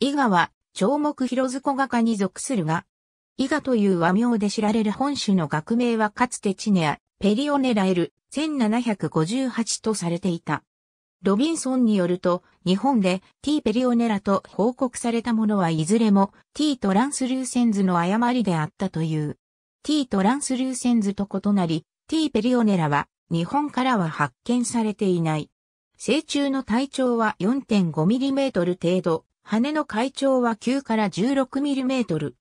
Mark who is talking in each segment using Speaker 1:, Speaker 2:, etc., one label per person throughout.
Speaker 1: 伊賀は、長木広ズコ画家に属するが、伊賀という和名で知られる本種の学名はかつてチネア、ペリオネラエル、1758とされていた。ロビンソンによると、日本で T ペリオネラと報告されたものはいずれも T トランスルーセンズの誤りであったという。T トランスルーセンズと異なり、T ペリオネラは日本からは発見されていない。成虫の体長は 4.5mm 程度、羽の階長は9から16ミリメートル。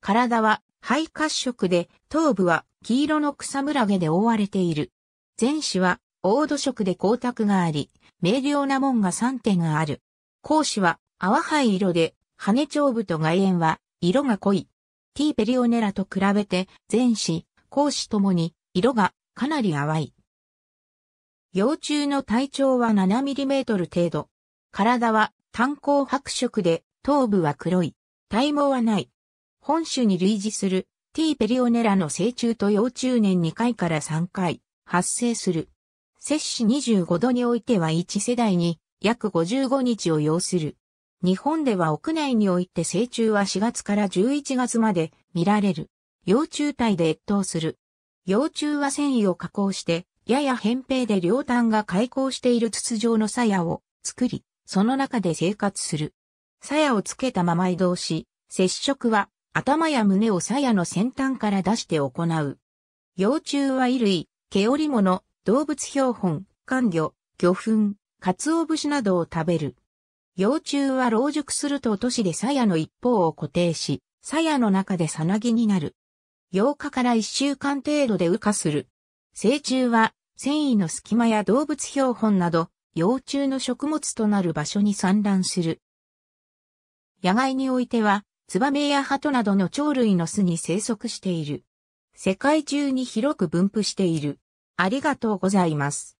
Speaker 1: 体は肺褐色で、頭部は黄色の草むら毛で覆われている。前肢は黄土色で光沢があり、明瞭な門が3点がある。後肢は淡灰色で、羽長部と外縁は色が濃い。T ペリオネラと比べて前肢、後肢ともに色がかなり淡い。幼虫の体長は7トル程度。体は炭鉱白色で、頭部は黒い。体毛はない。本種に類似する T ペリオネラの成虫と幼虫年2回から3回発生する。摂氏25度においては1世代に約55日を要する。日本では屋内において成虫は4月から11月まで見られる。幼虫体で越冬する。幼虫は繊維を加工して、やや扁平で両端が開口している筒状の鞘を作り、その中で生活する。鞘をつけたまま移動し、接触は頭や胸を鞘の先端から出して行う。幼虫は衣類、毛織物、動物標本、甘魚、魚粉、鰹節などを食べる。幼虫は老熟すると都市で鞘の一方を固定し、鞘の中でさなぎになる。8日から1週間程度で羽化する。成虫は繊維の隙間や動物標本など幼虫の食物となる場所に産卵する。野外においては、ツバメや鳩などの鳥類の巣に生息している。世界中に広く分布している。ありがとうございます。